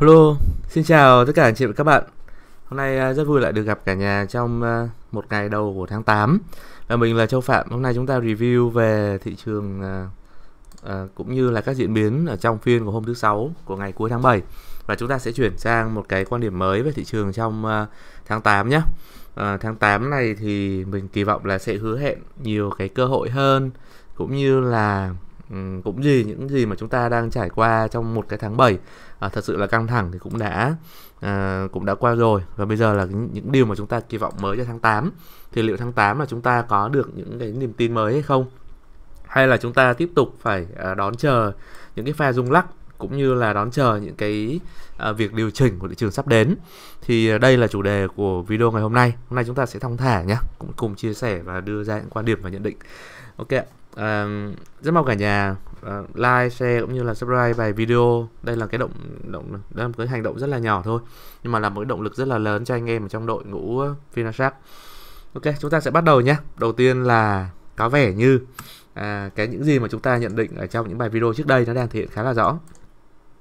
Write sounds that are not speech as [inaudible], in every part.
Hello, xin chào tất cả anh chị và các bạn. Hôm nay à, rất vui lại được gặp cả nhà trong à, một ngày đầu của tháng 8. Và mình là Châu Phạm. Hôm nay chúng ta review về thị trường à, cũng như là các diễn biến ở trong phiên của hôm thứ sáu của ngày cuối tháng 7. Và chúng ta sẽ chuyển sang một cái quan điểm mới về thị trường trong tháng 8 nhé. tháng 8 này thì mình kỳ vọng là sẽ hứa hẹn nhiều cái cơ hội hơn cũng như là cũng gì những gì mà chúng ta đang trải qua trong một cái tháng 7 à, thật sự là căng thẳng thì cũng đã à, cũng đã qua rồi và bây giờ là những, những điều mà chúng ta kỳ vọng mới cho tháng 8 thì liệu tháng 8 là chúng ta có được những cái niềm tin mới hay không hay là chúng ta tiếp tục phải à, đón chờ những cái pha rung lắc cũng như là đón chờ những cái à, việc điều chỉnh của thị trường sắp đến thì đây là chủ đề của video ngày hôm nay hôm nay chúng ta sẽ thông thả nhé cũng cùng chia sẻ và đưa ra những quan điểm và nhận định ok ạ À, rất mong cả nhà uh, like share cũng như là subscribe bài video đây là cái động động đây là một cái hành động rất là nhỏ thôi nhưng mà là một cái động lực rất là lớn cho anh em ở trong đội ngũ Finashark ok chúng ta sẽ bắt đầu nhé đầu tiên là có vẻ như à, cái những gì mà chúng ta nhận định ở trong những bài video trước đây nó đang thể hiện khá là rõ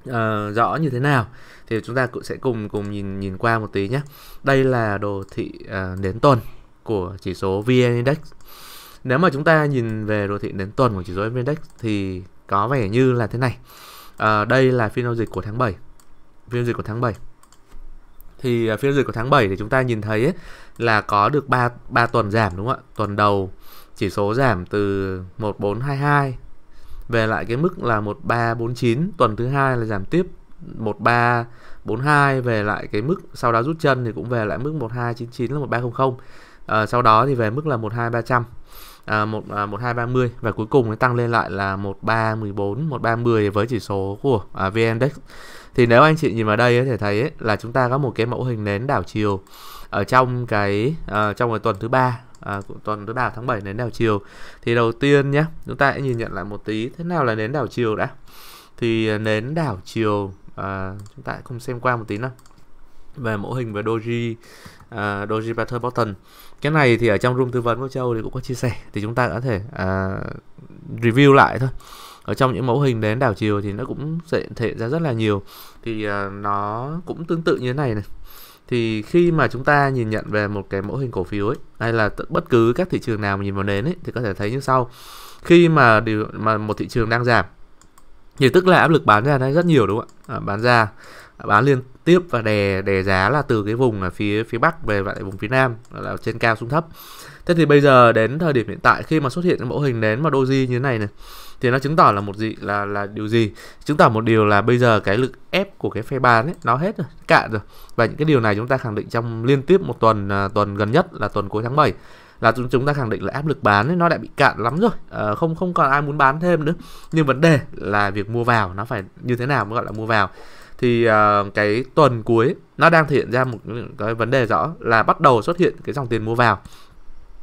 uh, rõ như thế nào thì chúng ta cũng sẽ cùng cùng nhìn nhìn qua một tí nhé đây là đồ thị uh, đến tuần của chỉ số vn index nếu mà chúng ta nhìn về đồ thị đến tuần của chỉ số index thì có vẻ như là thế này à, đây là phiên giao dịch của tháng 7 phiên giao dịch của tháng 7 thì ờ, phiên giao dịch của tháng 7 thì chúng ta nhìn thấy ấy, là có được 3, 3 tuần giảm đúng không ạ tuần đầu chỉ số giảm từ 1422 về lại cái mức là 1349 tuần thứ hai là giảm tiếp 1342 về lại cái mức sau đó rút chân thì cũng về lại mức 1299 là 1300 à, ờ, sau đó thì về mức là 12300 à, 1 à, 1230 và cuối cùng nó tăng lên lại là 1314 1310 với chỉ số của à, VN Index. Thì nếu anh chị nhìn vào đây ấy, thì thấy ấy, là chúng ta có một cái mẫu hình nến đảo chiều ở trong cái à, trong cái tuần thứ ba à, tuần thứ ba tháng 7 nến đảo chiều. Thì đầu tiên nhé, chúng ta hãy nhìn nhận lại một tí thế nào là nến đảo chiều đã. Thì à, nến đảo chiều à, chúng ta cùng xem qua một tí nào về mẫu hình về doji uh, doji pattern bottom cái này thì ở trong room tư vấn của châu thì cũng có chia sẻ thì chúng ta có thể à, review lại thôi ở trong những mẫu hình đến đảo chiều thì nó cũng sẽ thể ra rất là nhiều thì à, nó cũng tương tự như thế này này thì khi mà chúng ta nhìn nhận về một cái mẫu hình cổ phiếu ấy hay là bất cứ các thị trường nào mà nhìn vào nến ấy thì có thể thấy như sau khi mà điều mà một thị trường đang giảm thì tức là áp lực bán ra nó rất nhiều đúng không ạ à, bán ra bán liên tiếp và đè đè giá là từ cái vùng ở phía phía bắc về lại vùng phía nam là trên cao xuống thấp thế thì bây giờ đến thời điểm hiện tại khi mà xuất hiện cái mẫu hình nến mà doji như thế này này thì nó chứng tỏ là một gì là là điều gì chứng tỏ một điều là bây giờ cái lực ép của cái phe bán ấy nó hết rồi cạn rồi và những cái điều này chúng ta khẳng định trong liên tiếp một tuần uh, tuần gần nhất là tuần cuối tháng 7 là chúng chúng ta khẳng định là áp lực bán ấy, nó đã bị cạn lắm rồi à, không không còn ai muốn bán thêm nữa nhưng vấn đề là việc mua vào nó phải như thế nào mới gọi là mua vào thì uh, cái tuần cuối nó đang thể hiện ra một cái vấn đề rõ là bắt đầu xuất hiện cái dòng tiền mua vào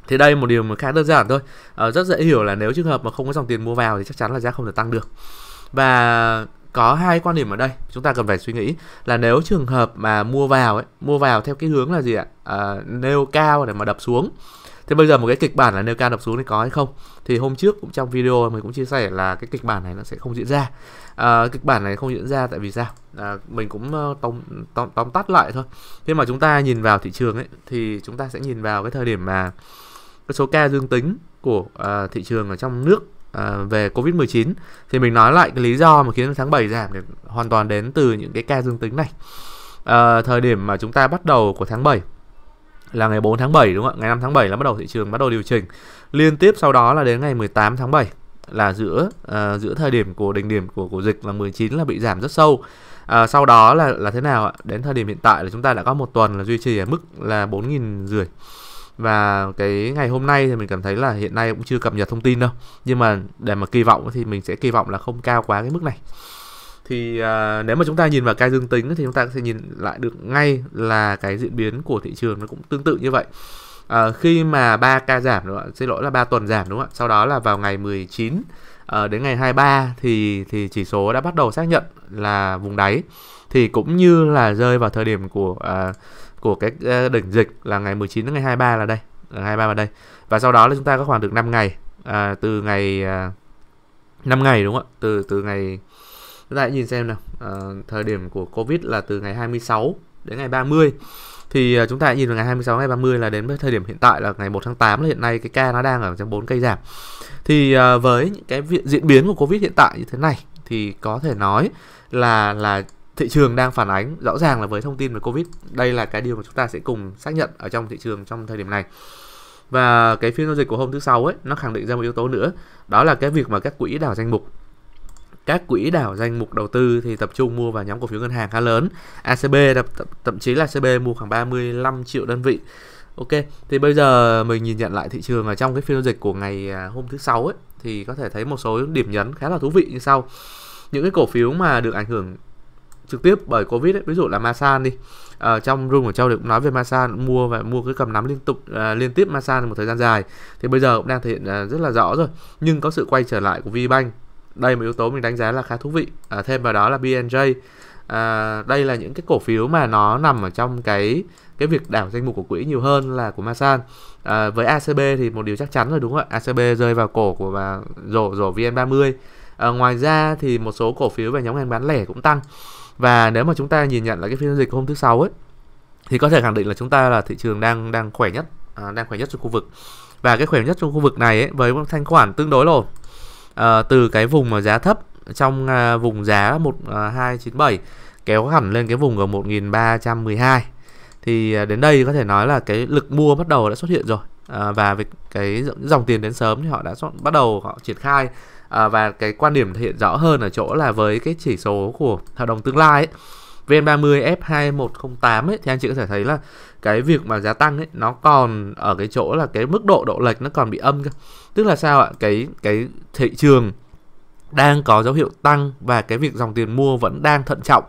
thì đây một điều mà khá đơn giản thôi uh, rất dễ hiểu là nếu trường hợp mà không có dòng tiền mua vào thì chắc chắn là giá không thể tăng được và có hai quan điểm ở đây chúng ta cần phải suy nghĩ là nếu trường hợp mà mua vào ấy mua vào theo cái hướng là gì ạ à, nêu cao để mà đập xuống thế bây giờ một cái kịch bản là nêu cao đập xuống thì có hay không thì hôm trước cũng trong video mình cũng chia sẻ là cái kịch bản này nó sẽ không diễn ra à, kịch bản này không diễn ra tại vì sao à, mình cũng ờ, tóm, tóm tóm tắt lại thôi khi mà chúng ta nhìn vào thị trường ấy thì chúng ta sẽ nhìn vào cái thời điểm mà cái số ca dương tính của uh, thị trường ở trong nước uh, về Covid-19 thì mình nói lại cái lý do mà khiến tháng 7 giảm thì hoàn toàn đến từ những cái ca dương tính này. Uh, thời điểm mà chúng ta bắt đầu của tháng 7 là ngày 4 tháng 7 đúng không ạ? Ngày 5 tháng 7 là bắt đầu thị trường bắt đầu điều chỉnh. Liên tiếp sau đó là đến ngày 18 tháng 7 là giữa uh, giữa thời điểm của đỉnh điểm của của dịch là 19 là bị giảm rất sâu. À, sau đó là là thế nào ạ? Đến thời điểm hiện tại là chúng ta đã có một tuần là duy trì ở mức là 4.000 rưỡi và cái ngày hôm nay thì mình cảm thấy là hiện nay cũng chưa cập nhật thông tin đâu nhưng mà để mà kỳ vọng thì mình sẽ kỳ vọng là không cao quá cái mức này thì à, nếu mà chúng ta nhìn vào ca dương tính thì chúng ta sẽ nhìn lại được ngay là cái diễn biến của thị trường nó cũng tương tự như vậy à, khi mà 3 ca giảm đúng không ạ xin lỗi là 3 tuần giảm đúng không ạ sau đó là vào ngày 19 à, ờ, đến ngày 23 thì thì chỉ số đã bắt đầu xác nhận là vùng đáy thì cũng như là rơi vào thời điểm của à, của cái đỉnh dịch là ngày 19 đến ngày 23 là đây là 23 vào đây và sau đó là chúng ta có khoảng được 5 ngày à, từ ngày à, 5 ngày đúng không ạ từ từ ngày chúng ta hãy nhìn xem nào à, thời điểm của covid là từ ngày 26 đến ngày 30 thì à, chúng ta nhìn vào ngày 26 ngày 30 là đến với thời điểm hiện tại là ngày 1 tháng 8 là hiện nay cái ca nó đang ở trong 4 cây giảm thì à, với những cái diễn biến của covid hiện tại như thế này thì có thể nói là là thị trường đang phản ánh rõ ràng là với thông tin về covid đây là cái điều mà chúng ta sẽ cùng xác nhận ở trong thị trường trong thời điểm này và cái phiên giao dịch của hôm thứ sáu ấy nó khẳng định ra một yếu tố nữa đó là cái việc mà các quỹ đảo danh mục các quỹ đảo danh mục đầu tư thì tập trung mua vào nhóm cổ phiếu ngân hàng khá lớn. ACB thậm chí là CB mua khoảng 35 triệu đơn vị. Ok, thì bây giờ mình nhìn nhận lại thị trường ở trong cái phiên giao dịch của ngày à, hôm thứ sáu ấy thì có thể thấy một số điểm nhấn khá là thú vị như sau. Những cái cổ phiếu mà được ảnh hưởng trực tiếp bởi covid ấy, ví dụ là Masan đi ở ờ, trong room của châu được nói về Masan mua và mua cái cầm nắm liên tục uh, liên tiếp Masan một thời gian dài thì bây giờ cũng đang thể hiện à, rất là rõ rồi nhưng có sự quay trở lại của VBank đây một yếu tố mình đánh giá là khá thú vị à, thêm vào đó là BNJ à, đây là những cái cổ phiếu mà nó nằm ở trong cái cái việc đảo danh mục của quỹ nhiều hơn là của Masan à, với ACB thì một điều chắc chắn rồi đúng không ạ ACB rơi vào cổ của và rổ rổ VN30 à, ngoài ra thì một số cổ phiếu về nhóm ngành bán lẻ cũng tăng và nếu mà chúng ta nhìn nhận lại cái phiên giao dịch hôm thứ sáu ấy thì có thể khẳng định là chúng ta là thị trường đang đang khỏe nhất à, đang khỏe nhất trong khu vực và cái khỏe nhất trong khu vực này ấy, với thanh khoản tương đối rồi à, từ cái vùng mà giá thấp trong à, vùng giá 1297 à, kéo hẳn lên cái vùng ở 1312 thì à, đến đây có thể nói là cái lực mua bắt đầu đã xuất hiện rồi à, và về cái dòng tiền đến sớm thì họ đã xuất, bắt đầu họ triển khai à, và cái quan điểm thể hiện rõ hơn ở chỗ là với cái chỉ số của hợp đồng tương lai ấy, VN30 F2108 ấy thì anh chị có thể thấy là cái việc mà giá tăng ấy nó còn ở cái chỗ là cái mức độ độ lệch nó còn bị âm cơ. Tức là sao ạ? Cái cái thị trường đang có dấu hiệu tăng và cái việc dòng tiền mua vẫn đang thận trọng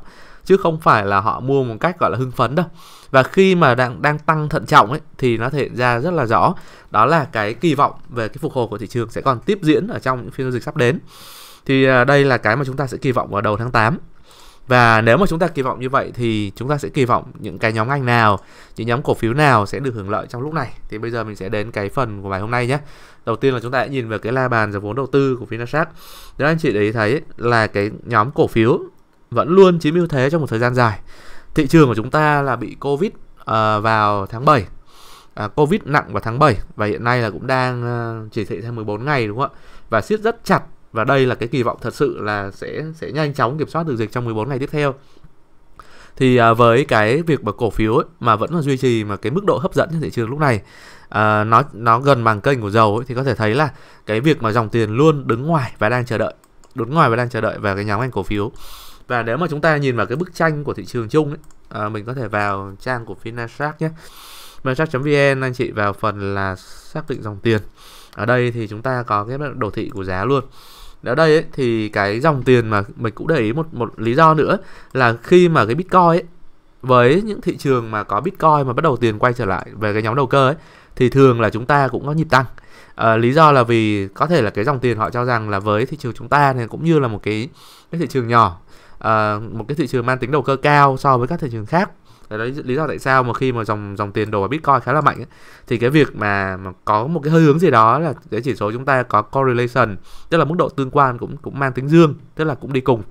chứ không phải là họ mua một cách gọi là hưng phấn đâu và khi mà đang đang tăng thận trọng ấy thì nó thể hiện ra rất là rõ đó là cái kỳ vọng về cái phục hồi của thị trường sẽ còn tiếp diễn ở trong những phiên giao dịch sắp đến thì à, đây là cái mà chúng ta sẽ kỳ vọng vào đầu tháng 8 và nếu mà chúng ta kỳ vọng như vậy thì chúng ta sẽ kỳ vọng những cái nhóm ngành nào, những nhóm cổ phiếu nào sẽ được hưởng lợi trong lúc này. Thì bây giờ mình sẽ đến cái phần của bài hôm nay nhé. Đầu tiên là chúng ta hãy nhìn về cái la bàn dòng vốn đầu tư của Vinasat. Nếu anh chị để ý thấy là cái nhóm cổ phiếu vẫn luôn chiếm ưu thế trong một thời gian dài. Thị trường của chúng ta là bị Covid ờ, vào tháng 7 à, Covid nặng vào tháng 7 và hiện nay là cũng đang ờ, chỉ thị thêm 14 ngày đúng không ạ? Và siết rất chặt và đây là cái kỳ vọng thật sự là sẽ sẽ nhanh chóng kiểm soát được dịch trong 14 ngày tiếp theo thì uh, với cái việc mà cổ phiếu ấy, mà vẫn là duy trì mà cái mức độ hấp dẫn trên thị trường lúc này uh, nó nó gần bằng kênh của dầu ấy, thì có thể thấy là cái việc mà dòng tiền luôn đứng ngoài và đang chờ đợi đứng ngoài và đang chờ đợi vào cái nhóm ngành cổ phiếu và nếu mà chúng ta nhìn vào cái bức tranh của thị trường chung ấy, uh, mình có thể vào trang của Finanstrack nhé Finanstrack.vn anh chị vào phần là xác định dòng tiền ở đây thì chúng ta có cái đồ thị của giá luôn ở đây ấy, thì cái dòng tiền mà mình cũng để ý một một lý do nữa là khi mà cái bitcoin ấy, với những thị trường mà có bitcoin mà bắt đầu tiền quay trở lại về cái nhóm đầu cơ ấy thì thường là chúng ta cũng có nhịp tăng à, lý do là vì có thể là cái dòng tiền họ cho rằng là với thị trường chúng ta thì cũng như là một cái cái thị trường nhỏ à, một cái thị trường mang tính đầu cơ cao so với các thị trường khác đấy là lý do tại sao mà khi mà dòng dòng tiền đổ vào bitcoin khá là mạnh ấy, thì cái việc mà, mà có một cái hơi hướng gì đó là cái chỉ số chúng ta có correlation tức là mức độ tương quan cũng cũng mang tính dương tức là cũng đi cùng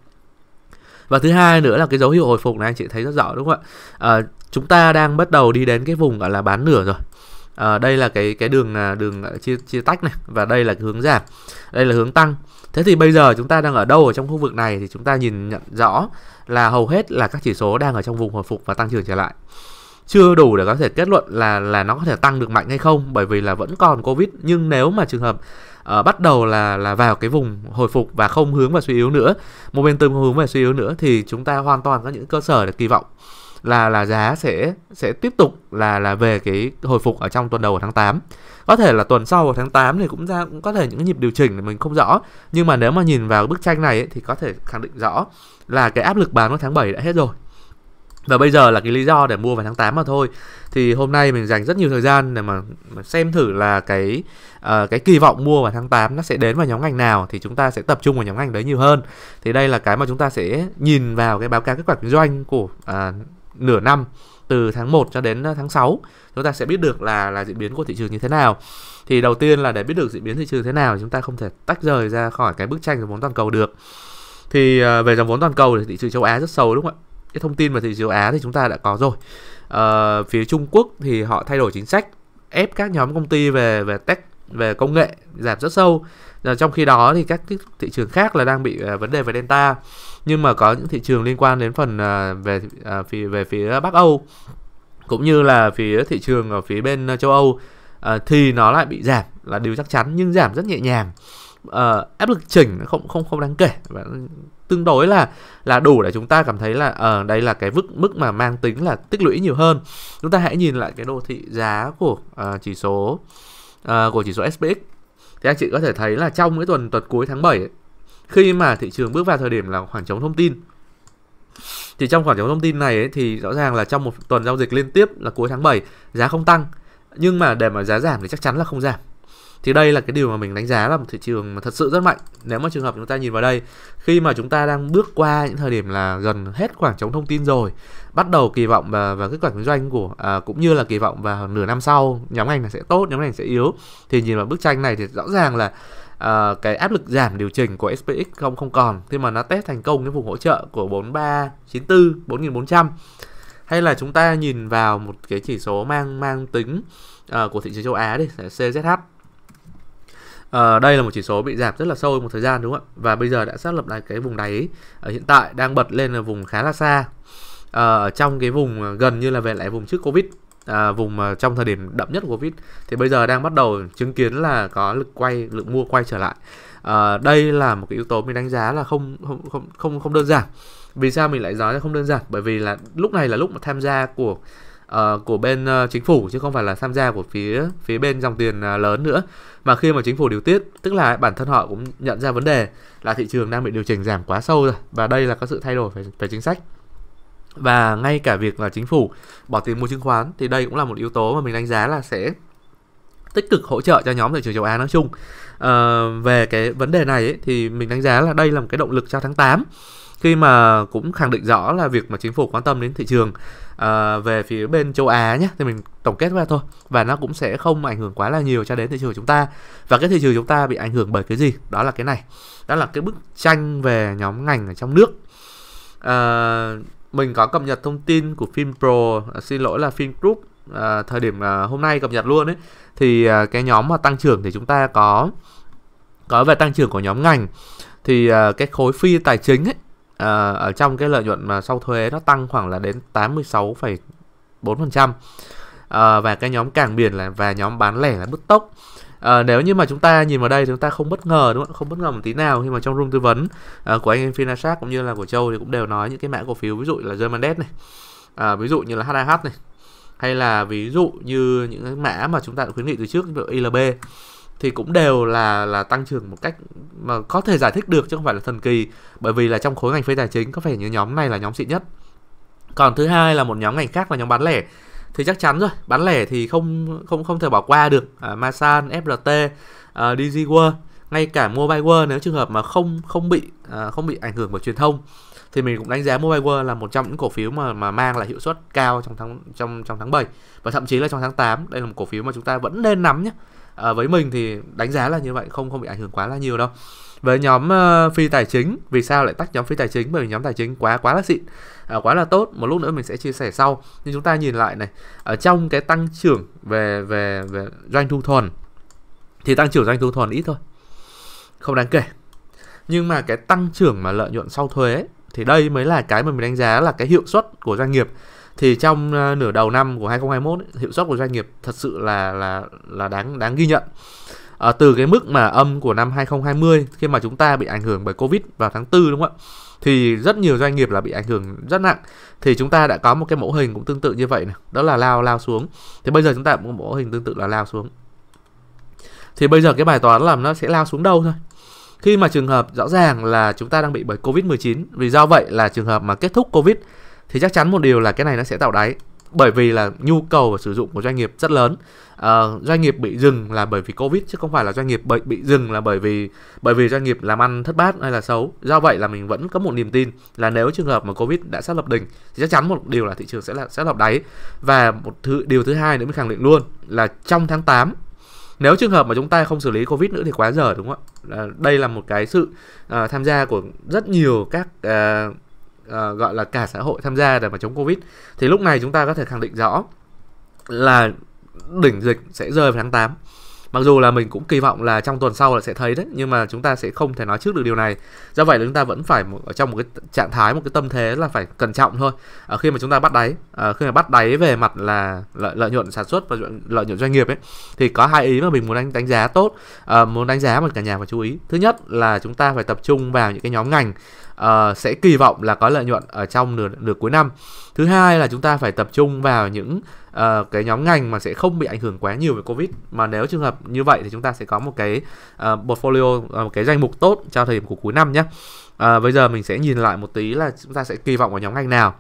và thứ hai nữa là cái dấu hiệu hồi phục này anh chị thấy rất rõ đúng không ạ à, chúng ta đang bắt đầu đi đến cái vùng gọi là bán nửa rồi à, đây là cái cái đường à, đường à, chia chia tách này và đây là cái hướng giảm đây là hướng tăng Thế thì bây giờ chúng ta đang ở đâu ở trong khu vực này thì chúng ta nhìn nhận rõ là hầu hết là các chỉ số đang ở trong vùng hồi phục và tăng trưởng trở lại. Chưa đủ để có thể kết luận là là nó có thể tăng được mạnh hay không bởi vì là vẫn còn Covid nhưng nếu mà trường hợp uh, bắt đầu là là vào cái vùng hồi phục và không hướng vào suy yếu nữa, momentum không hướng về suy yếu nữa thì chúng ta hoàn toàn có những cơ sở để kỳ vọng là là giá sẽ sẽ tiếp tục là là về cái hồi phục ở trong tuần đầu của tháng 8. Có thể là tuần sau của tháng 8 thì cũng ra cũng có thể những nhịp điều chỉnh mình không rõ, nhưng mà nếu mà nhìn vào bức tranh này ấy, thì có thể khẳng định rõ là cái áp lực bán của tháng 7 đã hết rồi. Và bây giờ là cái lý do để mua vào tháng 8 mà thôi. Thì hôm nay mình dành rất nhiều thời gian để mà xem thử là cái uh, cái kỳ vọng mua vào tháng 8 nó sẽ đến vào nhóm ngành nào thì chúng ta sẽ tập trung vào nhóm ngành đấy nhiều hơn. Thì đây là cái mà chúng ta sẽ nhìn vào cái báo cáo kết quả kinh doanh của uh, nửa năm từ tháng 1 cho đến ờ, tháng 6 chúng ta sẽ biết được là là diễn biến của thị trường như thế nào thì đầu tiên là để biết được diễn biến thị trường thế nào chúng ta không thể tách rời ra khỏi cái bức tranh dòng vốn toàn cầu được thì ờ, về dòng vốn toàn cầu thì thị trường châu Á rất sâu đúng không ạ cái thông tin về thị trường châu Á thì chúng ta đã có rồi à, phía Trung Quốc thì họ thay đổi chính sách ép các nhóm công ty về về tech về công nghệ giảm rất sâu trong khi đó thì các thị trường khác là đang bị vấn đề về delta nhưng mà có những thị trường liên quan đến phần à, về à, phía về phía Bắc Âu cũng như là phía thị trường ở phía bên châu Âu à, thì nó lại bị giảm là điều chắc chắn nhưng giảm rất nhẹ nhàng uh, áp lực chỉnh không không không đáng kể và tương đối là là đủ để chúng ta cảm thấy là ở ờ, uh, đây là cái mức mức mà mang tính là tích lũy nhiều hơn chúng ta hãy nhìn lại cái đồ thị giá của uh, chỉ số uh, của chỉ số SPX thì anh chị có thể thấy là trong cái tuần tuần cuối tháng 7 ấy, khi mà thị trường bước vào thời điểm là khoảng trống thông tin thì trong khoảng trống thông tin này ấy, thì rõ ràng là trong một tuần giao dịch liên tiếp là cuối tháng 7 giá không tăng nhưng mà để mà giá giảm thì chắc chắn là không giảm thì đây là cái điều mà mình đánh giá là một thị trường mà thật sự rất mạnh nếu mà trường hợp chúng ta nhìn vào đây khi mà chúng ta đang bước qua những thời điểm là gần hết khoảng trống thông tin rồi bắt đầu kỳ vọng và, và kết quả kinh doanh của à, cũng như là kỳ vọng vào nửa năm sau nhóm ngành này sẽ tốt nhóm ngành sẽ yếu thì nhìn vào bức tranh này thì rõ ràng là uh, cái áp lực giảm điều chỉnh của SPX không không còn khi mà nó test thành công cái vùng hỗ trợ của 4394 4400 hay là chúng ta nhìn vào một cái chỉ số mang mang tính uh, của thị trường châu Á đi CZH Uh, ờ, đây là một chỉ số bị giảm rất là sâu một thời gian đúng không ạ và bây giờ đã xác lập lại cái vùng đáy ở hiện tại đang bật lên là vùng khá là xa ở uh, trong cái vùng gần như là về lại vùng trước covid à, vùng mà trong thời điểm đậm nhất của Covid thì bây giờ đang bắt đầu chứng kiến là có lực quay lượng mua quay trở lại à, đây là một cái yếu tố mình đánh giá là không không không không, không đơn giản vì sao mình lại nói là không đơn giản bởi vì là lúc này là lúc mà tham gia của Uh, của bên uh, chính phủ chứ không phải là tham gia của phía phía bên dòng tiền uh, lớn nữa mà khi mà chính phủ điều tiết tức là bản thân họ cũng nhận ra vấn đề là thị trường đang bị điều chỉnh giảm quá sâu rồi và đây là có sự thay đổi về, về chính sách và ngay cả việc là chính phủ bỏ tiền mua chứng khoán thì đây cũng là một yếu tố mà mình đánh giá là sẽ tích cực hỗ trợ cho nhóm thị trường châu Á nói chung à, về cái vấn đề này ấy, thì mình đánh giá là đây là một cái động lực cho tháng 8 khi mà cũng khẳng định rõ là việc mà chính phủ quan tâm đến thị trường à, về phía bên châu Á nhé thì mình tổng kết ra thôi và nó cũng sẽ không ảnh hưởng quá là nhiều cho đến thị trường của chúng ta và cái thị trường chúng ta bị ảnh hưởng bởi cái gì đó là cái này đó là cái bức tranh về nhóm ngành ở trong nước à, mình có cập nhật thông tin của phim pro à, xin lỗi là phim group à, thời điểm à, hôm nay cập nhật luôn ấy thì à, cái nhóm mà tăng trưởng thì chúng ta có có về tăng trưởng của nhóm ngành thì à, cái khối phi tài chính ấy à, ở trong cái lợi nhuận mà sau thuế nó tăng khoảng là đến 86,4% à, và cái nhóm cảng biển là và nhóm bán lẻ là bứt tốc à, nếu như mà chúng ta nhìn vào đây chúng ta không bất ngờ đúng không không bất ngờ một tí nào khi mà trong room tư vấn à, của anh em Finashark cũng như là của Châu thì cũng đều nói những cái mã cổ phiếu ví dụ là Germandet này à, ví dụ như là HAH này hay là ví dụ như những cái mã mà chúng ta đã khuyến nghị từ trước như ILB thì cũng đều là là tăng trưởng một cách mà có thể giải thích được chứ không phải là thần kỳ bởi vì là trong khối ngành phi tài chính có phải những nhóm này là nhóm xịn nhất còn thứ hai là một nhóm ngành khác là nhóm bán lẻ thì chắc chắn rồi bán lẻ thì không không không thể bỏ qua được à, Masan, FLT, à, DG World ngay cả Mobile World nếu trường hợp mà không không bị à, không bị ảnh hưởng bởi truyền thông thì mình cũng đánh giá Mobile World là một trong những cổ phiếu mà mà mang lại hiệu suất cao trong tháng trong trong tháng 7 và thậm chí là trong tháng 8 đây là một cổ phiếu mà chúng ta vẫn nên nắm nhé à, với mình thì đánh giá là như vậy không không bị ảnh hưởng quá là nhiều đâu với nhóm uh, phi tài chính vì sao lại tách nhóm phi tài chính bởi vì nhóm tài chính quá quá là xịn uh, quá là tốt một lúc nữa mình sẽ chia sẻ sau nhưng chúng ta nhìn lại này ở trong cái tăng trưởng về về về doanh thu thuần thì tăng trưởng doanh thu thuần ít thôi không đáng kể nhưng mà cái tăng trưởng mà lợi nhuận sau thuế thì đây mới là cái mà mình đánh giá là cái hiệu suất của doanh nghiệp thì trong ờ, nửa đầu năm của 2021 ấy, hiệu suất của doanh nghiệp thật sự là là là đáng đáng ghi nhận à, từ cái mức mà âm của năm 2020 khi mà chúng ta bị ảnh hưởng bởi Covid vào tháng 4 đúng không ạ? Thì rất nhiều doanh nghiệp là bị ảnh hưởng rất nặng. Thì chúng ta đã có một cái mẫu hình cũng tương tự như vậy này, đó là lao lao xuống. Thì bây giờ chúng ta cũng có một mẫu hình tương tự là lao xuống. Thì bây giờ cái bài toán là nó sẽ lao xuống đâu thôi khi mà trường hợp rõ ràng là chúng ta đang bị bởi Covid-19 vì do vậy là trường hợp mà kết thúc Covid thì chắc chắn một điều là cái này nó sẽ tạo đáy bởi vì là nhu cầu và sử dụng của doanh nghiệp rất lớn à, doanh nghiệp bị dừng là bởi vì covid chứ không phải là doanh nghiệp bị, bị dừng là bởi vì bởi vì doanh nghiệp làm ăn thất bát hay là xấu do vậy là mình vẫn có một niềm tin là nếu trường hợp mà covid đã xác lập đỉnh thì chắc chắn một điều là thị trường sẽ là sẽ lập đáy và một thứ điều thứ hai nữa mình khẳng định luôn là trong tháng 8 nếu trường hợp mà chúng ta không xử lý covid nữa thì quá dở đúng không ạ đây là một cái sự uh, tham gia của rất nhiều các uh, uh, gọi là cả xã hội tham gia để mà chống covid thì lúc này chúng ta có thể khẳng định rõ là đỉnh dịch sẽ rơi vào tháng 8 mặc dù là mình cũng kỳ vọng là trong tuần sau là sẽ thấy đấy nhưng mà chúng ta sẽ không thể nói trước được điều này do vậy là chúng ta vẫn phải một, ở trong một cái trạng thái một cái tâm thế là phải cẩn trọng thôi à, khi mà chúng ta bắt đáy à, khi mà bắt đáy về mặt là lợi, lợi nhuận sản xuất và lợi nhuận doanh nghiệp ấy thì có hai ý mà mình muốn đánh đánh giá tốt à, muốn đánh giá mà cả nhà phải chú ý thứ nhất là chúng ta phải tập trung vào những cái nhóm ngành uh, sẽ kỳ vọng là có lợi nhuận ở trong nửa nửa cuối năm thứ hai là chúng ta phải tập trung vào những uh, cái nhóm ngành mà sẽ không bị ảnh hưởng quá nhiều về covid mà nếu trường hợp như vậy thì chúng ta sẽ có một cái uh, portfolio một cái danh mục tốt cho thời điểm của cuối năm nhé uh, bây giờ mình sẽ nhìn lại một tí là chúng ta sẽ kỳ vọng vào nhóm ngành nào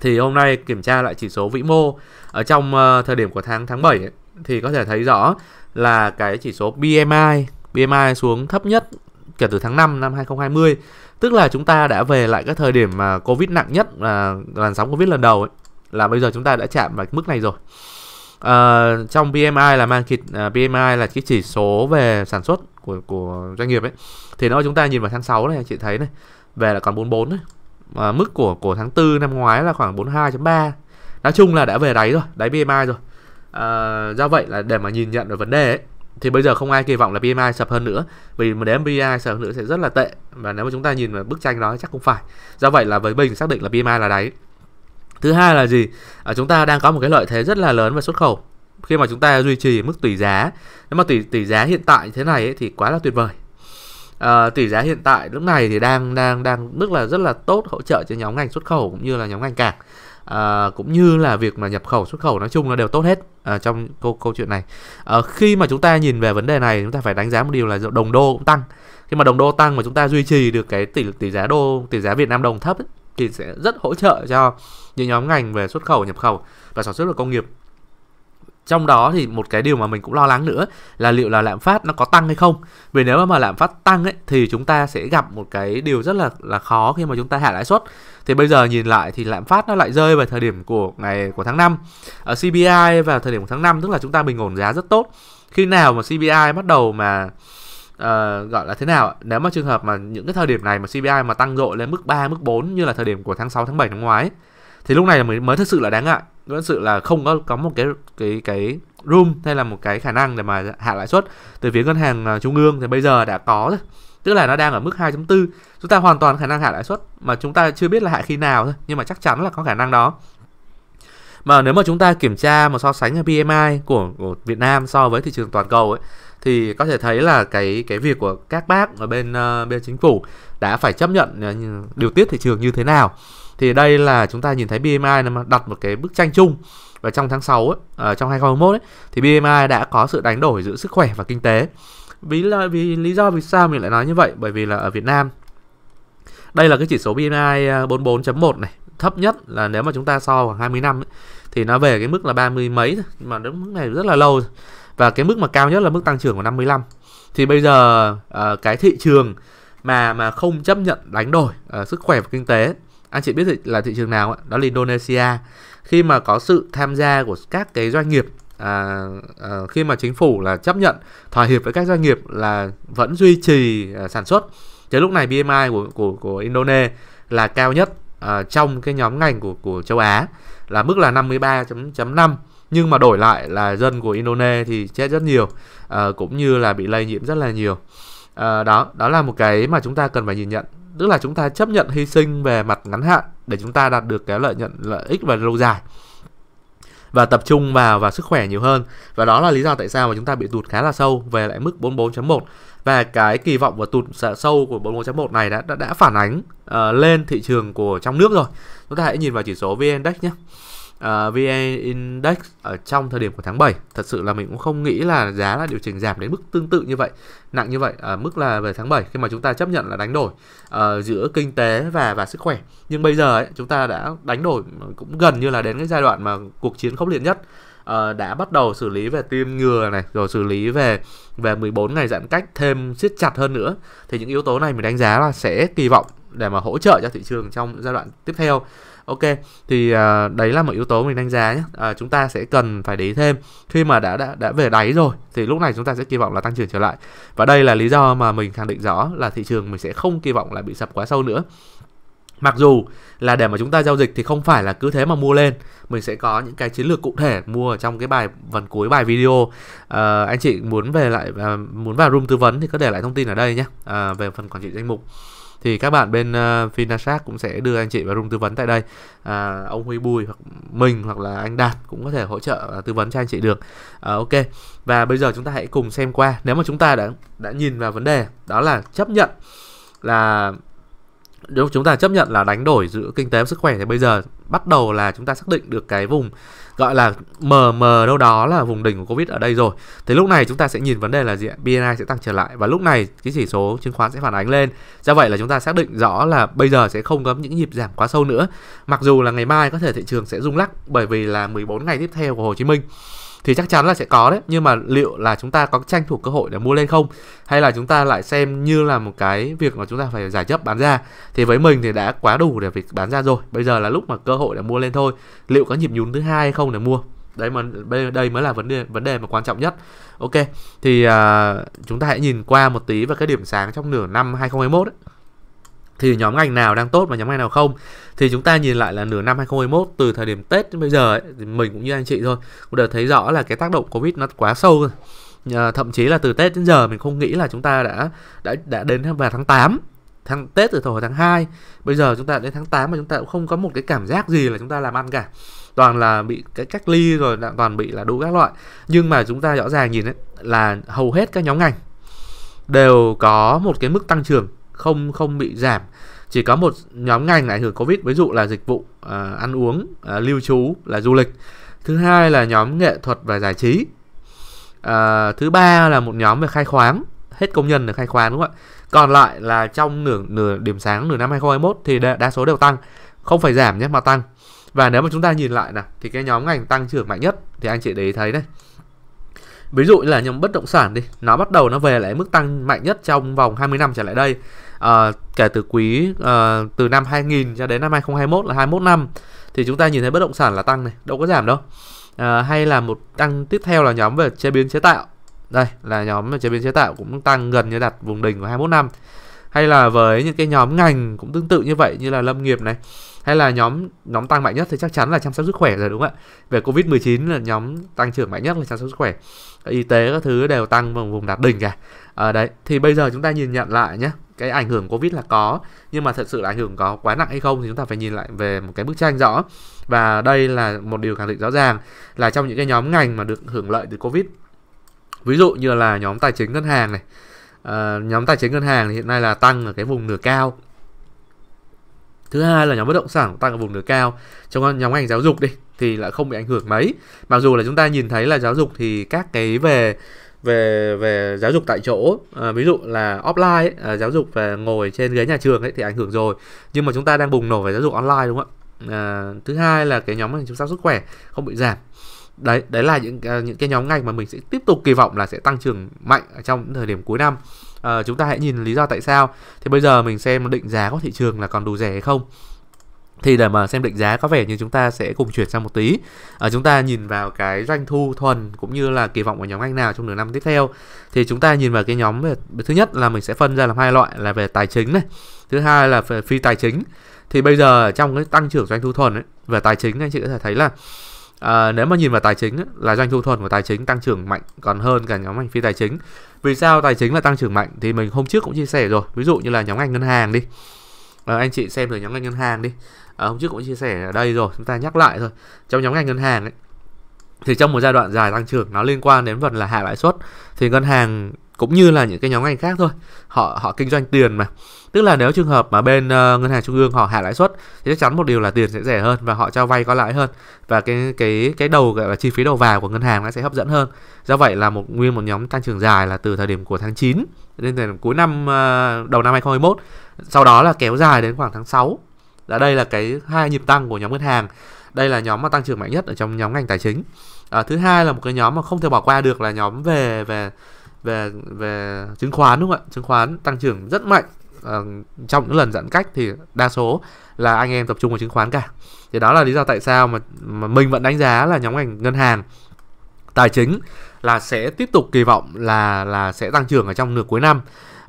thì hôm nay kiểm tra lại chỉ số vĩ mô ở trong uh, thời điểm của tháng tháng 7 ấy, thì có thể thấy rõ là cái chỉ số BMI BMI xuống thấp nhất kể từ tháng 5 năm 2020 tức là chúng ta đã về lại cái thời điểm mà covid nặng nhất là làn sóng covid lần đầu ấy là bây giờ chúng ta đã chạm vào mức này rồi à, trong PMI là mang kịch uh, à, PMI là cái chỉ số về sản xuất của của doanh nghiệp ấy thì nó chúng ta nhìn vào tháng 6 này chị thấy này về là còn 44 đấy mà mức của của tháng 4 năm ngoái là khoảng 42.3 nói chung là đã về đáy rồi đáy BMI rồi à, do vậy là để mà nhìn nhận được vấn đề ấy thì bây giờ không ai kỳ vọng là PMI sập hơn nữa vì mà nếu PMI sập hơn nữa sẽ rất là tệ và nếu mà chúng ta nhìn vào bức tranh đó chắc không phải do vậy là với mình xác định là PMI là đáy thứ hai là gì ở à, chúng ta đang có một cái lợi thế rất là lớn về xuất khẩu khi mà chúng ta duy trì mức tỷ giá nếu mà tỷ tỷ giá hiện tại như thế này ấy, thì quá là tuyệt vời à, tỷ giá hiện tại lúc này thì đang đang đang mức là rất là tốt hỗ trợ cho nhóm ngành xuất khẩu cũng như là nhóm ngành cảng à, cũng như là việc mà nhập khẩu xuất khẩu nói chung là đều tốt hết à, trong câu câu chuyện này à, khi mà chúng ta nhìn về vấn đề này chúng ta phải đánh giá một điều là đồng đô cũng tăng khi mà đồng đô tăng mà chúng ta duy trì được cái tỷ tỷ giá đô tỷ giá Việt Nam đồng thấp ấy, thì sẽ rất hỗ trợ cho những nhóm ngành về xuất khẩu nhập khẩu và sản xuất và công nghiệp trong đó thì một cái điều mà mình cũng lo lắng nữa là liệu là lạm phát nó có tăng hay không vì nếu mà lạm phát tăng ấy thì chúng ta sẽ gặp một cái điều rất là là khó khi mà chúng ta hạ lãi suất thì bây giờ nhìn lại thì lạm phát nó lại rơi vào thời điểm của ngày của tháng 5 ở CPI vào thời điểm của tháng 5 tức là chúng ta bình ổn giá rất tốt khi nào mà CPI bắt đầu mà uh, gọi là thế nào nếu mà trường hợp mà những cái thời điểm này mà CPI mà tăng rộ lên mức 3 mức 4 như là thời điểm của tháng 6 tháng 7 năm ngoái ấy, thì lúc này mới mới thực sự là đáng ngại thực sự là không có có một cái cái cái room hay là một cái khả năng để mà hạ lãi suất từ phía ngân hàng à, trung ương thì bây giờ đã có rồi tức là nó đang ở mức 2.4 chúng ta hoàn toàn khả năng hạ lãi suất mà chúng ta chưa biết là hạ khi nào thôi nhưng mà chắc chắn là có khả năng đó mà nếu mà chúng ta kiểm tra mà so sánh PMI của, của Việt Nam so với thị trường toàn cầu ấy thì có thể thấy là cái cái việc của các bác ở bên uh, bên chính phủ đã phải chấp nhận uh, điều tiết thị trường như thế nào thì đây là chúng ta nhìn thấy BMI nó đặt một cái bức tranh chung và trong tháng 6 ấy, uh, trong 2021 ấy, thì BMI đã có sự đánh đổi giữa sức khỏe và kinh tế vì là vì lý do vì sao mình lại nói như vậy bởi vì là ở Việt Nam đây là cái chỉ số BMI 44.1 à, này thấp nhất là nếu mà chúng ta so khoảng 20 năm ấy, thì nó về cái mức là 30 mấy thôi mà đến mức này rất là lâu và cái mức mà cao nhất là mức tăng trưởng của 55 thì bây giờ uh, cái thị trường mà mà không chấp nhận đánh đổi uh, sức khỏe và kinh tế anh chị biết là thị trường nào đó là Indonesia khi mà có sự tham gia của các cái doanh nghiệp à, à, khi mà chính phủ là chấp nhận thỏa hiệp với các doanh nghiệp là vẫn duy trì à, sản xuất thế lúc này BMI của của của Indonesia là cao nhất à, trong cái nhóm ngành của của châu Á là mức là 53.5 nhưng mà đổi lại là dân của Indonesia thì chết rất nhiều à, cũng như là bị lây nhiễm rất là nhiều à, đó đó là một cái mà chúng ta cần phải nhìn nhận tức là chúng ta chấp nhận hy sinh về mặt ngắn hạn để chúng ta đạt được cái lợi nhuận lợi ích về lâu dài và tập trung vào và sức khỏe nhiều hơn và đó là lý do tại sao mà chúng ta bị tụt khá là sâu về lại mức 44.1 và cái kỳ vọng và tụt sâu của 44.1 này đã đã, đã phản ánh uh, lên thị trường của trong nước rồi chúng ta hãy nhìn vào chỉ số VN Index nhé uh, ờ, VN Index ở trong thời điểm của tháng 7 thật sự là mình cũng không nghĩ là giá là điều chỉnh giảm đến mức tương tự như vậy nặng như vậy ở mức là về tháng 7 khi mà chúng ta chấp nhận là đánh đổi uh, giữa kinh tế và và sức khỏe nhưng bây giờ ấy, chúng ta đã đánh đổi cũng gần như là đến cái giai đoạn mà cuộc chiến khốc liệt nhất Uh, đã bắt đầu xử lý về tiêm ngừa này rồi xử lý về về 14 ngày giãn cách thêm siết chặt hơn nữa thì những yếu tố này mình đánh giá là sẽ kỳ vọng để mà hỗ trợ cho thị trường trong giai đoạn tiếp theo ok thì à, đấy là một yếu tố mình đánh giá nhé à, chúng ta sẽ cần phải để ý thêm khi mà đã đã đã về đáy rồi thì lúc này chúng ta sẽ kỳ vọng là tăng trưởng trở lại và đây là lý do mà mình khẳng định rõ là thị trường mình sẽ không kỳ vọng là bị sập quá sâu nữa mặc dù là để mà chúng ta giao dịch thì không phải là cứ thế mà mua lên mình sẽ có những cái chiến lược cụ thể mua trong cái bài phần cuối bài video à, anh chị muốn về lại à, muốn vào room tư vấn thì cứ để lại thông tin ở đây nhé à, về phần quản trị danh mục thì các bạn bên uh, cũng sẽ đưa anh chị vào room tư vấn tại đây à, ông Huy Bùi hoặc mình hoặc là anh Đạt cũng có thể hỗ trợ à, tư vấn cho anh chị được à, ok và bây giờ chúng ta hãy cùng xem qua nếu mà chúng ta đã đã nhìn vào vấn đề đó là chấp nhận là nếu chúng ta chấp nhận là đánh đổi giữa kinh tế và sức khỏe thì bây giờ bắt đầu là chúng ta xác định được cái vùng gọi là mờ mờ đâu đó là vùng đỉnh của covid ở đây rồi thì lúc này chúng ta sẽ nhìn vấn đề là gì BNI sẽ tăng trở lại và lúc này cái chỉ số chứng khoán sẽ phản ánh lên do vậy là chúng ta xác định rõ là bây giờ sẽ không có những nhịp giảm quá sâu nữa mặc dù là ngày mai có thể thị trường sẽ rung lắc bởi vì là 14 ngày tiếp theo của Hồ Chí Minh thì chắc chắn là sẽ có đấy nhưng mà liệu là chúng ta có tranh thủ cơ hội để mua lên không hay là chúng ta lại xem như là một cái việc mà chúng ta phải giải chấp bán ra thì với mình thì đã quá đủ để việc bán ra rồi bây giờ là lúc mà cơ hội để mua lên thôi liệu có nhịp nhún thứ hai hay không để mua đấy mà đây mới là vấn đề vấn đề mà quan trọng nhất ok thì uh, chúng ta hãy nhìn qua một tí về cái điểm sáng trong nửa năm 2021 ấy thì nhóm ngành nào đang tốt và nhóm ngành nào không thì chúng ta nhìn lại là nửa năm 2021 từ thời điểm Tết đến bây giờ ấy, thì mình cũng như anh chị thôi cũng đều thấy rõ là cái tác động Covid nó quá sâu rồi thậm chí là từ Tết đến giờ mình không nghĩ là chúng ta đã đã đã đến vào tháng 8 tháng Tết từ hồi tháng 2 bây giờ chúng ta đến tháng 8 mà chúng ta cũng không có một cái cảm giác gì là chúng ta làm ăn cả toàn là bị cái cách ly rồi toàn bị là đủ các loại nhưng mà chúng ta rõ ràng nhìn ấy, là hầu hết các nhóm ngành đều có một cái mức tăng trưởng không không bị giảm chỉ có một nhóm ngành là ảnh hưởng covid ví dụ là dịch vụ à, ăn uống à, lưu trú là du lịch thứ hai là nhóm nghệ thuật và giải trí à, thứ ba là một nhóm về khai khoáng hết công nhân được khai khoáng đúng không ạ còn lại là trong nửa nửa điểm sáng nửa năm 2021 thì đa, đa số đều tăng không phải giảm nhé mà tăng và nếu mà chúng ta nhìn lại nè thì cái nhóm ngành tăng trưởng mạnh nhất thì anh chị để ý thấy đây ví dụ như là nhóm bất động sản đi nó bắt đầu nó về lại mức tăng mạnh nhất trong vòng 20 năm trở lại đây uh, kể từ quý uh, từ năm 2000 cho đến năm 2021 là 21 năm thì chúng ta nhìn thấy bất động sản là tăng này, đâu có giảm đâu. Uh, hay là một tăng tiếp theo là nhóm về chế biến chế tạo. Đây là nhóm về chế biến chế tạo cũng tăng gần như đặt vùng đỉnh của 21 năm. Hay là với những cái nhóm ngành cũng tương tự như vậy như là lâm nghiệp này, hay là nhóm nhóm tăng mạnh nhất thì chắc chắn là chăm sóc sức khỏe rồi đúng không ạ về covid 19 là nhóm tăng trưởng mạnh nhất là chăm sóc sức khỏe y tế các thứ đều tăng vào vùng đạt đỉnh cả à, đấy thì bây giờ chúng ta nhìn nhận lại nhé cái ảnh hưởng covid là có nhưng mà thật sự là ảnh hưởng có quá nặng hay không thì chúng ta phải nhìn lại về một cái bức tranh rõ và đây là một điều khẳng định rõ ràng là trong những cái nhóm ngành mà được hưởng lợi từ covid ví dụ như là nhóm tài chính ngân hàng này à, nhóm tài chính ngân hàng thì hiện nay là tăng ở cái vùng nửa cao thứ hai là nhóm bất động sản tăng ở vùng nửa cao trong nhóm ngành giáo dục đi thì lại không bị ảnh hưởng mấy mặc dù là chúng ta nhìn thấy là giáo dục thì các cái về về về giáo dục tại chỗ à, ví dụ là offline ấy, à, giáo dục về ngồi trên ghế nhà trường ấy thì ảnh hưởng rồi nhưng mà chúng ta đang bùng nổ về giáo dục online đúng không ạ à, thứ hai là cái nhóm chăm sóc sức khỏe không bị giảm đấy đấy là những à, những cái nhóm ngành mà mình sẽ tiếp tục kỳ vọng là sẽ tăng trưởng mạnh trong thời điểm cuối năm à, chúng ta hãy nhìn lý do tại sao thì bây giờ mình xem định giá của thị trường là còn đủ rẻ hay không thì để mà xem định giá có vẻ như chúng ta sẽ cùng chuyển sang một tí ở à, chúng ta nhìn vào cái doanh thu thuần cũng như là kỳ vọng của nhóm ngành nào trong nửa năm tiếp theo thì chúng ta nhìn vào cái nhóm về, thứ nhất là mình sẽ phân ra làm hai loại là về tài chính này thứ hai là về phi tài chính thì bây giờ trong cái tăng trưởng doanh thu thuần ấy, về tài chính anh chị có thể thấy là à, nếu mà nhìn vào tài chính ấy, là doanh thu thuần của tài chính tăng trưởng mạnh còn hơn cả nhóm ngành phi tài chính vì sao tài chính là tăng trưởng mạnh thì mình hôm trước cũng chia sẻ rồi ví dụ như là nhóm ngành ngân hàng đi à, anh chị xem rồi nhóm ngành ngân hàng đi à, hôm trước cũng chia sẻ ở đây rồi chúng ta nhắc lại thôi trong nhóm ngành ngân hàng ấy thì trong một giai đoạn dài tăng trưởng nó liên quan đến phần là hạ lãi suất thì ngân hàng cũng như là những cái nhóm ngành khác thôi họ họ kinh doanh tiền mà tức là nếu trường hợp mà bên uh, ngân hàng trung ương họ hạ lãi suất thì chắc chắn một điều là tiền sẽ rẻ hơn và họ cho vay có lãi hơn và cái cái cái đầu gọi là chi phí đầu vào của ngân hàng nó sẽ hấp dẫn hơn do vậy là một nguyên một nhóm tăng trưởng dài là từ thời điểm của tháng 9 đến thời điểm cuối năm uh, đầu năm 2021 sau đó là kéo dài đến khoảng tháng 6 đã dạ, đây là cái hai nhịp tăng của nhóm ngân hàng. Đây là nhóm mà tăng trưởng mạnh nhất ở trong nhóm ngành tài chính. À, thứ hai là một cái nhóm mà không thể bỏ qua được là nhóm về về về về chứng khoán đúng không ạ? Chứng khoán tăng trưởng rất mạnh à, trong những lần giãn cách thì đa số là anh em tập trung vào chứng khoán cả. Thì đó là lý do tại sao mà, mà mình vẫn đánh giá là nhóm ngành ngân hàng tài chính là sẽ tiếp tục kỳ vọng là là sẽ tăng trưởng ở trong nửa cuối năm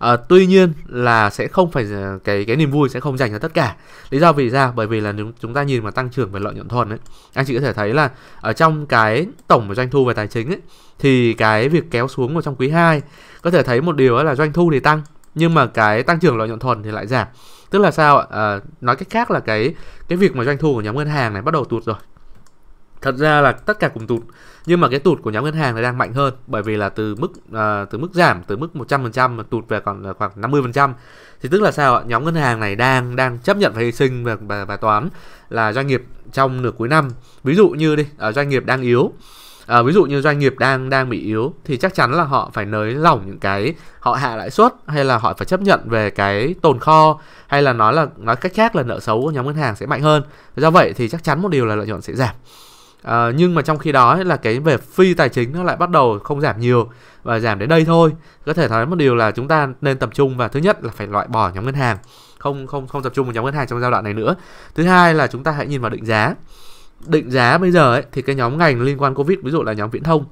à, tuy nhiên là sẽ không phải ờ, cái cái niềm vui sẽ không dành cho tất cả lý do vì sao bởi vì là chúng ta nhìn mà tăng trưởng về lợi nhuận thuần ấy anh chị có thể thấy là ở trong cái tổng của doanh thu về tài chính ấy thì cái việc kéo xuống vào trong quý 2 có thể thấy một điều là doanh thu thì tăng nhưng mà cái tăng trưởng lợi nhuận thuần thì lại giảm tức là sao ạ à, nói cách khác là cái cái việc mà doanh thu của nhóm ngân hàng này bắt đầu tụt rồi thật ra là tất cả cùng tụt nhưng mà cái tụt của nhóm ngân hàng này đang mạnh hơn bởi vì là từ mức uh, từ mức giảm từ mức 100% mà tụt về còn khoảng 50% thì tức là sao ạ nhóm ngân hàng này đang đang chấp nhận phải hy sinh và, và, toán là doanh nghiệp trong nửa cuối năm ví dụ như đi uh, doanh nghiệp đang yếu à, ví dụ như doanh nghiệp đang đang bị yếu thì chắc chắn là họ phải nới lỏng những cái họ hạ lãi suất hay là họ phải chấp nhận về cái tồn kho hay là nói là nói cách khác là nợ xấu của nhóm ngân hàng sẽ mạnh hơn do vậy thì chắc chắn một điều là lợi nhuận sẽ giảm À, nhưng mà trong khi đó là cái về phi tài chính nó lại bắt đầu không giảm nhiều và giảm đến đây thôi có thể nói một điều là chúng ta nên tập trung và thứ nhất là phải loại bỏ nhóm ngân hàng không không không tập trung vào nhóm ngân hàng trong giai đoạn này nữa thứ hai là chúng ta hãy nhìn vào định giá định giá bây giờ ấy, thì cái nhóm ngành liên quan covid ví dụ là nhóm viễn thông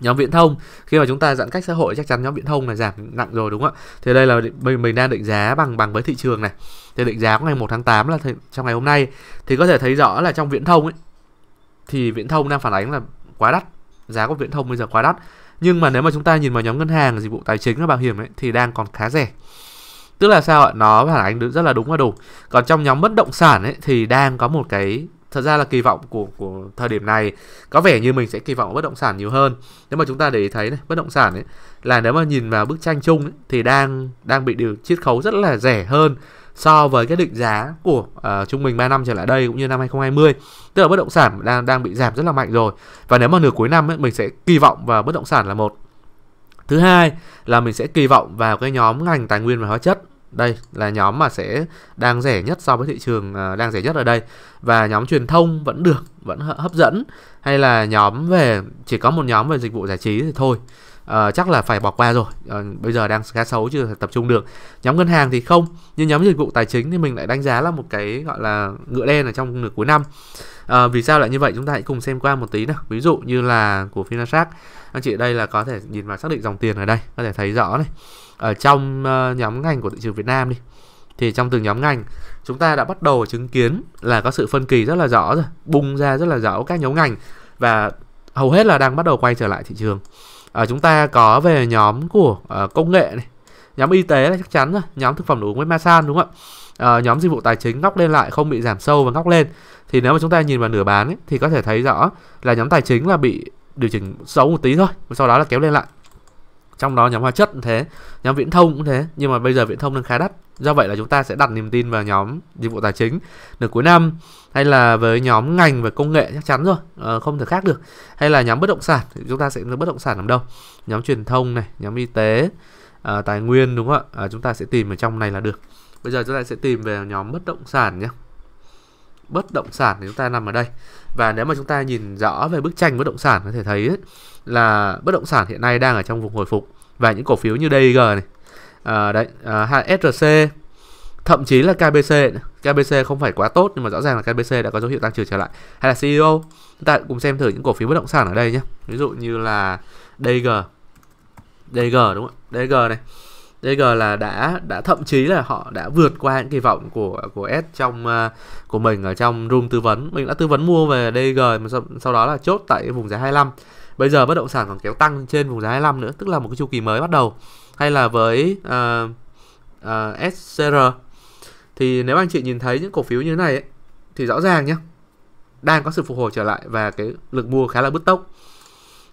nhóm viễn thông khi mà chúng ta giãn cách xã hội chắc chắn nhóm viễn thông là giảm nặng rồi đúng không ạ thì đây là mình mình đang định giá bằng bằng với thị trường này thì định giá của ngày 1 tháng 8 là th- trong ngày hôm nay thì có thể thấy rõ là trong viễn thông ấy thì viễn thông đang phản ánh là quá đắt giá của viễn thông bây giờ quá đắt nhưng mà nếu mà chúng ta nhìn vào nhóm ngân hàng dịch vụ tài chính và bảo hiểm ấy thì đang còn khá rẻ tức là sao ạ nó phản ánh rất là đúng và đủ còn trong nhóm bất động sản ấy thì đang có một cái thật ra là kỳ vọng của của thời điểm này có vẻ như mình sẽ kỳ vọng bất động sản nhiều hơn nếu mà chúng ta để ý thấy này bất động sản ấy là nếu mà nhìn vào bức tranh chung ấy, thì đang đang bị điều chiết khấu rất là rẻ hơn so với cái định giá của uh, trung bình 3 năm trở lại đây cũng như năm 2020 tức là bất động sản đang đang bị giảm rất là mạnh rồi và nếu mà nửa cuối năm ấy, mình sẽ kỳ vọng vào bất động sản là một thứ hai là mình sẽ kỳ vọng vào cái nhóm ngành tài nguyên và hóa chất đây là nhóm mà sẽ đang rẻ nhất so với thị trường uh, đang rẻ nhất ở đây và nhóm truyền thông vẫn được vẫn hấp dẫn hay là nhóm về chỉ có một nhóm về dịch vụ giải trí thì thôi Ờ, chắc là phải bỏ qua rồi uh, bây giờ đang khá xấu chưa tập trung được nhóm ngân hàng thì không nhưng nhóm dịch vụ tài chính thì mình lại đánh giá là một cái gọi là ngựa đen ở trong nửa cuối năm uh, vì sao lại như vậy chúng ta hãy cùng xem qua một tí nào ví dụ như là của Finasac, anh chị đây là có thể nhìn vào xác định dòng tiền ở đây có thể thấy rõ này ở trong uh, nhóm ngành của thị trường Việt Nam đi thì trong từng nhóm ngành chúng ta đã bắt đầu chứng kiến là có sự phân kỳ rất là rõ rồi bung ra rất là rõ các nhóm ngành và hầu hết là đang bắt đầu quay trở lại thị trường à, chúng ta có về nhóm của à, công nghệ này nhóm y tế là chắc chắn rồi nhóm thực phẩm đồ uống với masan đúng không ạ à, nhóm dịch vụ tài chính ngóc lên lại không bị giảm sâu và ngóc lên thì nếu mà chúng ta nhìn vào nửa bán ấy, thì có thể thấy rõ là nhóm tài chính là bị điều chỉnh xấu một tí thôi và sau đó là kéo lên lại trong đó nhóm hóa chất cũng thế nhóm viễn thông cũng thế nhưng mà bây giờ viễn thông đang khá đắt Do vậy là chúng ta sẽ đặt niềm tin vào nhóm dịch vụ tài chính nửa cuối năm hay là với nhóm ngành về công nghệ chắc chắn rồi, à, không thể khác được. Hay là nhóm bất động sản thì chúng ta sẽ bất động sản nằm đâu? Nhóm truyền thông này, nhóm y tế, à, tài nguyên đúng không ạ? À, chúng ta sẽ tìm ở trong này là được. Bây giờ chúng ta sẽ tìm về nhóm bất động sản nhé. Bất động sản thì chúng ta nằm ở đây. Và nếu mà chúng ta nhìn rõ về bức tranh bất động sản có thể thấy ấy, là bất động sản hiện nay đang ở trong vùng hồi phục và những cổ phiếu như DG này Ờ, đấy à, ờ, SRC thậm chí là KBC KBC không phải quá tốt nhưng mà rõ ràng là KBC đã có dấu hiệu tăng trưởng trở lại hay là CEO chúng ta cùng xem thử những cổ phiếu bất động sản ở đây nhé ví dụ như là DG DG đúng không DG này DG là đã đã thậm chí là họ đã vượt qua những kỳ vọng của của S trong uh, của mình ở trong room tư vấn mình đã tư vấn mua về DG mà sau, sau đó là chốt tại vùng giá 25 bây giờ bất động sản còn kéo tăng trên vùng giá 25 nữa tức là một cái chu kỳ mới bắt đầu hay là với uh, ờ, uh, ờ, SCR thì nếu anh chị nhìn thấy những cổ phiếu như thế này ấy, thì rõ ràng nhé đang có sự phục hồi trở lại và cái lực mua khá là bứt tốc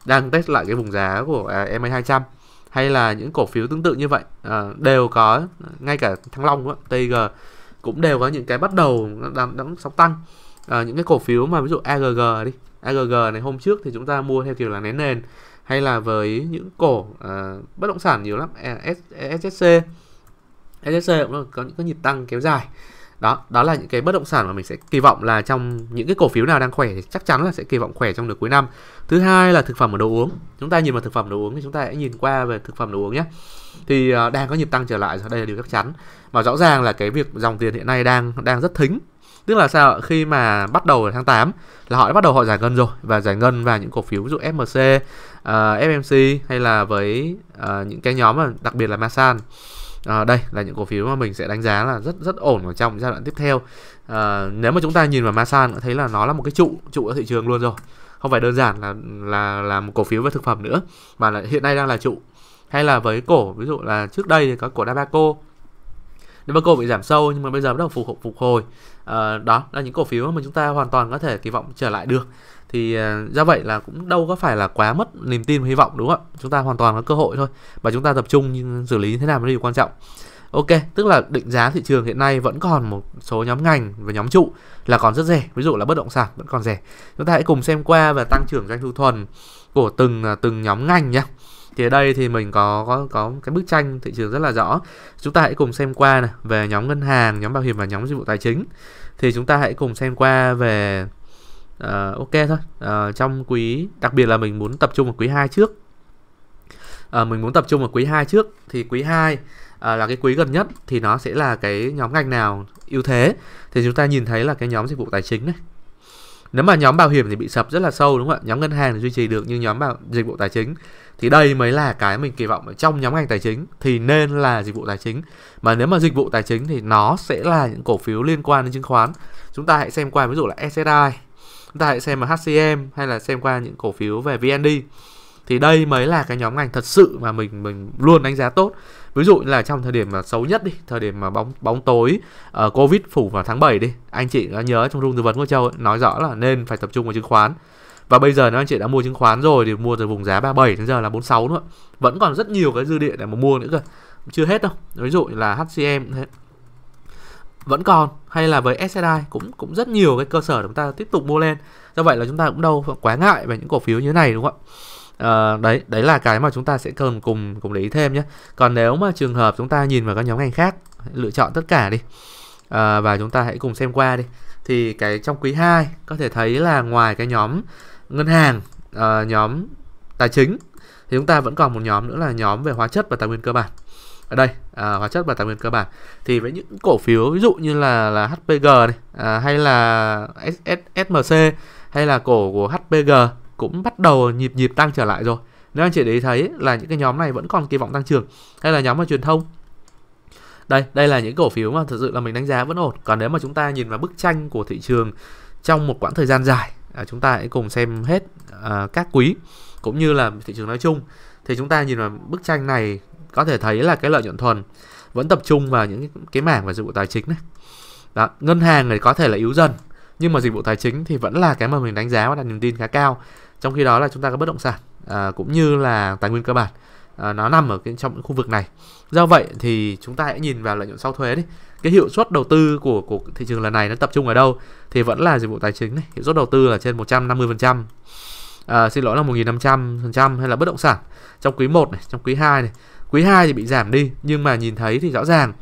đang test lại cái vùng giá của à, MA 200 hay là những cổ phiếu tương tự như vậy à, đều có ngay cả Thăng Long đó, TG cũng đều có những cái bắt đầu đang đang sóng tăng à, những cái cổ phiếu mà ví dụ AGG đi AGG này hôm trước thì chúng ta mua theo kiểu là nén nền hay là với những cổ à, bất động sản nhiều lắm à, SSC SSC cũng có những cái nhịp tăng kéo dài đó đó là những cái bất động sản mà mình sẽ kỳ vọng là trong những cái cổ phiếu nào đang khỏe thì chắc chắn là sẽ kỳ vọng khỏe trong nửa cuối năm thứ hai là thực phẩm và đồ uống chúng ta nhìn vào thực phẩm đồ uống thì chúng ta hãy nhìn qua về thực phẩm đồ uống nhé thì à, đang có nhịp tăng trở lại đây là điều chắc chắn và rõ ràng là cái việc dòng tiền hiện nay đang đang rất thính Tức là sao khi mà bắt đầu tháng 8 là họ đã bắt đầu họ giải ngân rồi và giải ngân vào những cổ phiếu ví dụ FMC, uh, ờ, FMC hay là với uh, những cái nhóm mà đặc biệt là Masan. À, đây là những cổ phiếu mà mình sẽ đánh giá là rất rất ổn ở trong giai đoạn tiếp theo à, nếu mà chúng ta nhìn vào Masan thấy là nó là một cái trụ trụ ở thị trường luôn rồi không phải đơn giản là là là một cổ phiếu về thực phẩm nữa mà là hiện nay đang là trụ hay là với cổ ví dụ là trước đây thì có cổ Dabaco Liverpool bị giảm sâu nhưng mà bây giờ bắt đầu phục hồi, phục hồi à, đó là những cổ phiếu mà chúng ta hoàn toàn có thể kỳ vọng trở lại được thì ờ, do vậy là cũng đâu có phải là quá mất niềm tin và hy vọng đúng không ạ chúng ta hoàn toàn có cơ hội thôi và chúng ta tập trung xử lý như thế nào mới là điều quan trọng ok tức là định giá thị trường hiện nay vẫn còn một số nhóm ngành và nhóm trụ là còn rất rẻ ví dụ là bất động sản vẫn còn rẻ chúng ta hãy cùng xem qua và tăng trưởng doanh thu thuần của từng ờ, từng nhóm ngành nhé thì ở đây thì mình có có có cái bức tranh thị trường rất là rõ chúng ta hãy cùng xem qua này về nhóm ngân hàng nhóm bảo hiểm và nhóm dịch vụ tài chính thì chúng ta hãy cùng xem qua về uh, ok thôi uh, trong quý đặc biệt là mình muốn tập trung vào quý 2 trước uh, mình muốn tập trung vào quý 2 trước thì quý 2 à, là cái quý gần nhất thì nó sẽ là cái nhóm ngành nào ưu thế thì chúng ta nhìn thấy là cái nhóm dịch vụ tài chính này nếu mà nhóm bảo hiểm thì bị sập rất là sâu đúng không ạ nhóm ngân hàng thì duy trì được nhưng nhóm bảo, dịch vụ tài chính thì đây mới là cái mình kỳ vọng trong nhóm ngành tài chính thì nên là dịch vụ tài chính mà nếu mà dịch vụ tài chính thì nó sẽ là những cổ phiếu liên quan đến chứng khoán chúng ta hãy xem qua ví dụ là SSI chúng ta hãy xem mà HCM hay là xem qua những cổ phiếu về VND thì đây mới là cái nhóm ngành thật sự mà mình mình luôn đánh giá tốt ví dụ là trong thời điểm mà xấu nhất đi thời điểm mà bóng bóng tối uh, covid phủ vào tháng 7 đi anh chị đã nhớ trong room tư vấn của châu ấy, nói rõ là nên phải tập trung vào chứng khoán và bây giờ nếu anh chị đã mua chứng khoán rồi thì mua từ vùng giá 37 đến giờ là 46 nữa vẫn còn rất nhiều cái dư địa để mà mua nữa cơ chưa hết đâu ví dụ là HCM vẫn còn hay là với SSI cũng cũng rất nhiều cái cơ sở chúng ta tiếp tục mua lên do vậy là chúng ta cũng đâu quá ngại về những cổ phiếu như thế này đúng không ạ à, đấy đấy là cái mà chúng ta sẽ cần cùng cùng để ý thêm nhé còn nếu mà trường hợp chúng ta nhìn vào các nhóm ngành khác lựa chọn tất cả đi à, và chúng ta hãy cùng xem qua đi thì cái trong quý 2 có thể thấy là ngoài cái nhóm ngân hàng à, nhóm tài chính thì chúng ta vẫn còn một nhóm nữa là nhóm về hóa chất và tài nguyên cơ bản ở đây à, hóa chất và tài nguyên cơ bản thì với những cổ phiếu ví dụ như là là HPG này à, hay là SSMC hay là cổ của HPG cũng bắt đầu nhịp nhịp tăng trở lại rồi nếu anh chị để ý thấy là những cái nhóm này vẫn còn kỳ vọng tăng trưởng hay là nhóm mà truyền thông đây đây là những cổ phiếu mà thật sự là mình đánh giá vẫn ổn còn nếu mà chúng ta nhìn vào bức tranh của thị trường trong một quãng thời gian dài à, chúng ta hãy cùng xem hết à, các quý cũng như là thị trường nói chung thì chúng ta nhìn vào bức tranh này có thể thấy là cái lợi nhuận thuần vẫn tập trung vào những cái mảng về dịch vụ tài chính này đó, ngân hàng thì có thể là yếu dần nhưng mà dịch vụ tài chính thì vẫn là cái mà mình đánh giá và đặt niềm tin khá cao trong khi đó là chúng ta có bất động sản à, cũng như là tài nguyên cơ bản à, nó nằm ở cái, trong những khu vực này do vậy thì chúng ta hãy nhìn vào lợi nhuận sau thuế đi cái hiệu suất đầu tư của của thị trường lần này nó tập trung ở đâu thì vẫn là dịch vụ tài chính này. hiệu suất đầu tư là trên 150 phần trăm à, xin lỗi là 1.500 phần trăm hay là bất động sản trong quý 1 này trong quý 2 này quý 2 thì bị giảm đi nhưng mà nhìn thấy thì rõ ràng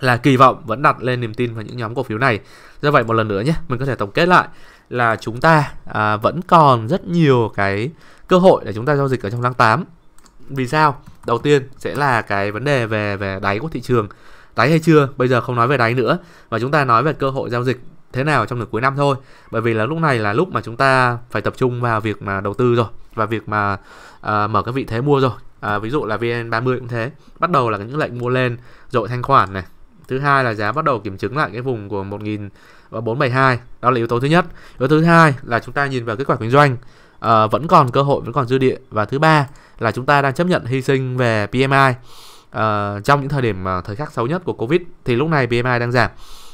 là kỳ vọng vẫn đặt lên niềm tin vào những nhóm cổ phiếu này do vậy một lần nữa nhé mình có thể tổng kết lại là chúng ta à, vẫn còn rất nhiều cái cơ hội để chúng ta giao dịch ở trong tháng 8 vì sao đầu tiên sẽ là cái vấn đề về về đáy của thị trường đáy hay chưa bây giờ không nói về đáy nữa mà chúng ta nói về cơ hội giao dịch thế nào trong nửa cuối năm thôi bởi vì là lúc này là lúc mà chúng ta phải tập trung vào việc mà đầu tư rồi và việc mà à, mở các vị thế mua rồi à, ví dụ là vn 30 cũng thế bắt đầu là những lệnh mua lên dội thanh khoản này Thứ hai là giá bắt đầu kiểm chứng lại cái vùng của 1472. Ờ, đó là yếu tố thứ nhất. Yếu tố thứ hai là chúng ta nhìn vào kết quả kinh doanh à, vẫn còn cơ hội, vẫn còn dư địa. Và thứ ba là chúng ta đang chấp nhận hy sinh về PMI à, ờ, trong những thời điểm mà thời khắc xấu nhất của Covid thì lúc này PMI đang giảm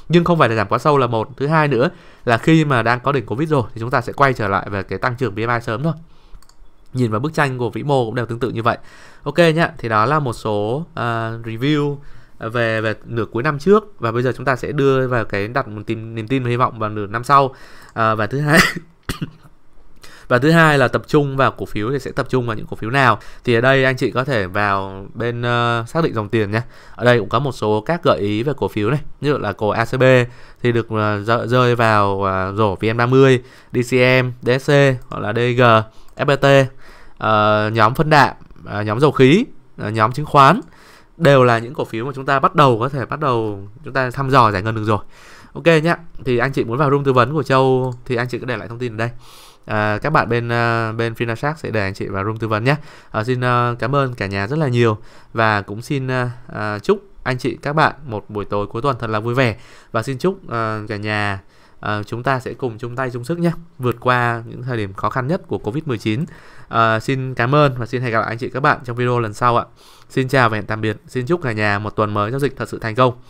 nhưng không phải là giảm quá sâu là một thứ hai nữa là khi mà đang có đỉnh covid rồi thì chúng ta sẽ quay trở lại về cái tăng trưởng pmi sớm thôi nhìn vào bức tranh của vĩ mô cũng đều tương tự như vậy ok nhá thì đó là một số uh, review về về nửa cuối năm trước và bây giờ chúng ta sẽ đưa vào cái đặt một tìm, niềm tin và hy vọng vào nửa năm sau à, và thứ hai [coughs] và thứ hai là tập trung vào cổ phiếu thì sẽ tập trung vào những cổ phiếu nào thì ở đây anh chị có thể vào bên uh, xác định dòng tiền nhé ở đây cũng có một số các gợi ý về cổ phiếu này như là cổ ACB thì được uh, rơi vào uh, rổ VN30 DCM DSC hoặc là DG FPT uh, nhóm phân đạm uh, nhóm dầu khí uh, nhóm chứng khoán đều là những cổ phiếu mà chúng ta bắt đầu có thể bắt đầu chúng ta thăm dò giải ngân được rồi ok nhá thì anh chị muốn vào room tư vấn của châu thì anh chị cứ để lại thông tin ở đây à, các bạn bên à, bên Finashark sẽ để anh chị vào room tư vấn nhé à, xin à, cảm ơn cả nhà rất là nhiều và cũng xin uh, chúc anh chị các bạn một buổi tối cuối tuần thật là vui vẻ và xin chúc uh, cả nhà uh, chúng ta sẽ cùng chung tay chung sức nhé vượt qua những thời điểm khó khăn nhất của covid 19 uh, ờ, xin cảm ơn và xin hẹn gặp lại anh chị các bạn trong video lần sau ạ xin chào và hẹn tạm biệt xin chúc cả nhà một tuần mới giao dịch thật sự thành công